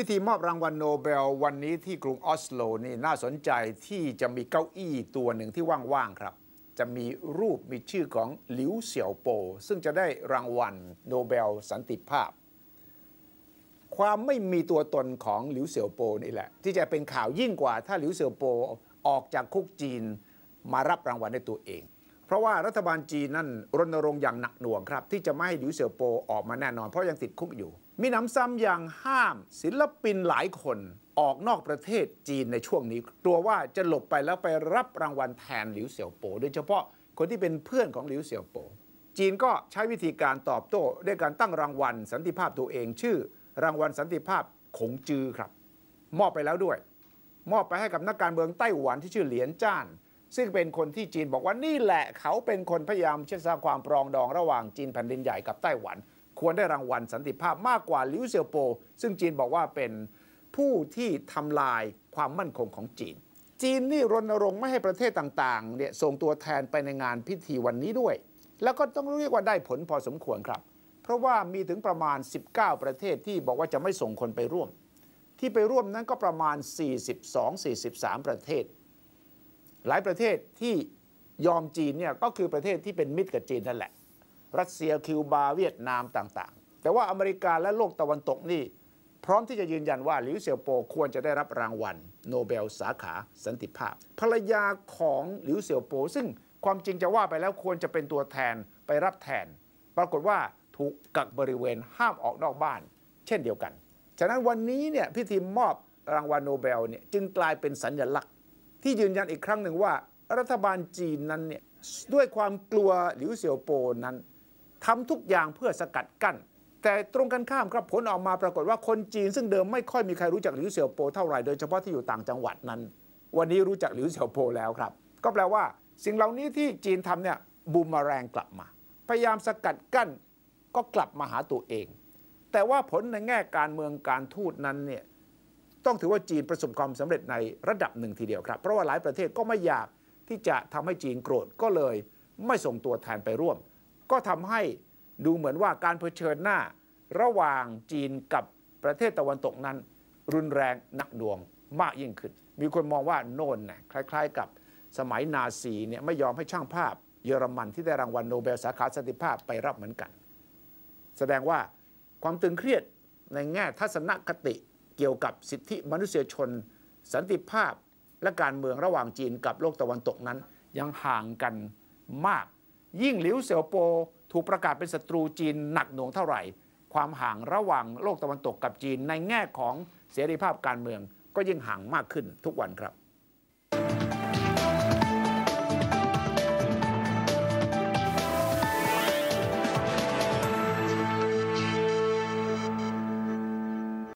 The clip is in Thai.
พิธีมอบรางวัลโนเบลวันนี้ที่กรุงออสโลนี่น่าสนใจที่จะมีเก้าอี้ตัวหนึ่งที่ว่างๆครับ จะมีรูปมีชื่อของหลิวเสี่ยวโป ซึ่งจะได้รางวัลโนเบลสันติภาพ ความไม่มีตัวตนของหลิวเสี่ยวโปนี่แหละ ที่จะเป็นข่าวยิ่งกว่าถ้าหลิวเสี่ยวโปออกจากคุกจีนมารับรางวัลในตัวเองเพราะว่ารัฐบาลจีนนั่นรณรงค์อย่างหนักหน่วงครับที่จะไม่ให้หลิวเสี่ยวโป ออกมาแน่นอนเพราะยังติดคุกอยู่ มีน้ำซ้ำอย่างห้าม ศิลปินหลายคน ออกนอกประเทศจีนในช่วงนี้กลัวว่าจะหลบไปแล้วไปรับรางวัลแทนหลิวเสี่ยวโปโดยเฉพาะคนที่เป็นเพื่อนของหลิวเสี่ยวโป จีนก็ใช้วิธีการตอบโต้ด้วยการตั้งรางวัลสันติภาพตัวเองชื่อ รางวัลสันติภาพขงจือครับมอบไปแล้วด้วยมอบไปให้กับนักการเมืองไต้หวันที่ชื่อเหลียนจ้านซึ่งเป็นคนที่จีนบอกว่านี่แหละเขาเป็นคนพยายามเชื่อสร้างความปรองดองระหว่างจีนแผ่นดินใหญ่กับไต้หวัน ควรได้รางวัลสันติภาพมากกว่าลิวเซียวโป ซึ่งจีนบอกว่าเป็นผู้ที่ทำลายความมั่นคงของจีน จีนนี่รณรงค์ไม่ให้ประเทศต่างๆเนี่ยส่งตัวแทนไปในงานพิธีวันนี้ด้วย แล้วก็ต้องเรียกว่าได้ผลพอสมควรครับ เพราะว่ามีถึงประมาณ 19 ประเทศที่บอกว่าจะไม่ส่งคนไปร่วม ที่ไปร่วมนั้นก็ประมาณ 42-43 ประเทศหลายประเทศที่ยอมจีนเนี่ยก็คือประเทศที่เป็นมิตรกับจีนนั่นแหละ รัสเซียคิวบา เวียดนามต่างๆ แต่ว่าอเมริกา และโลกตะวันตกนี่พร้อมที่จะยืนยันว่าหลิวเซียวโปควรจะได้รับรางวัล โนเบล สาขาสันติภาพ ภรรยาของหลิวเซียวโป ซึ่งความจริงจะว่าไปแล้วควรจะเป็นตัวแทนไปรับแทน ปรากฏว่าถูกกักบริเวณห้ามออกนอกบ้าน เช่นเดียวกันฉะนั้นวันนี้เนี่ยพิธีมอบรางวัลโนเบลเนี่ยจึงกลายเป็นสัญญลักษณที่ยืนยันอีกครั้งหนึ่งว่า รัฐบาลจีนนั้นเนี่ยด้วยความกลัวหลิวเสี่ยวโปนั้นทำทุกอย่างเพื่อสกัดกั้น แต่ตรงกันข้ามครับผลออกมาปรากฏว่าคนจีน ซึ่งเดิมไม่ค่อยมีใครรู้จักหลิวเสี่ยวโป เท่าไหร่โดยเฉพาะที่อยู่ต่างจังหวัดนั้น วันนี้รู้จักหลิวเสี่ยวโปแล้วครับก็แปลว่าสิ่งเหล่านี้ที่จีนทำเนี่ยบูมมาแรงกลับมา พยายามสกัดกั้น ก็กลับมาหาตัวเอง แต่ว่าผลในแง่การเมืองการทูตนั้นเนี่ยต้องถือว่าจีนประสบความสำเร็จในระดับหนึ่งทีเดียวครับ เพราะว่าหลายประเทศก็ไม่อยากที่จะทำให้จีนโกรธก็เลยไม่ส่งตัวแทนไปร่วม ก็ทำให้ดูเหมือนว่าการเผชิญหน้าระหว่างจีนกับประเทศตะวันตกนั้น รุนแรง หนักหน่วงมากยิ่งขึ้น มีคนมองว่าโน่นนะคล้ายๆ กับสมัยนาซีเนี่ยไม่ยอมให้ช่างภาพ เยอรมันที่ได้รางวัลโนเบลสาขาสันติภาพไปรับเหมือนกัน แสดงว่าความตึงเครียดในแง่ทัศนคติเกี่ยวกับสิทธิมนุษยชน สันติภาพ และการเมืองระหว่างจีนกับโลกตะวันตกนั้น ยังห่างกันมาก ยิ่งหลิวเสี่ยวโป ถูกประกาศเป็นศัตรูจีนหนักหน่วงเท่าไหร่ ความห่างระหว่างโลกตะวันตกกับจีนในแง่ของเสรีภาพการเมืองก็ยิ่งห่างมากขึ้นทุกวันครับ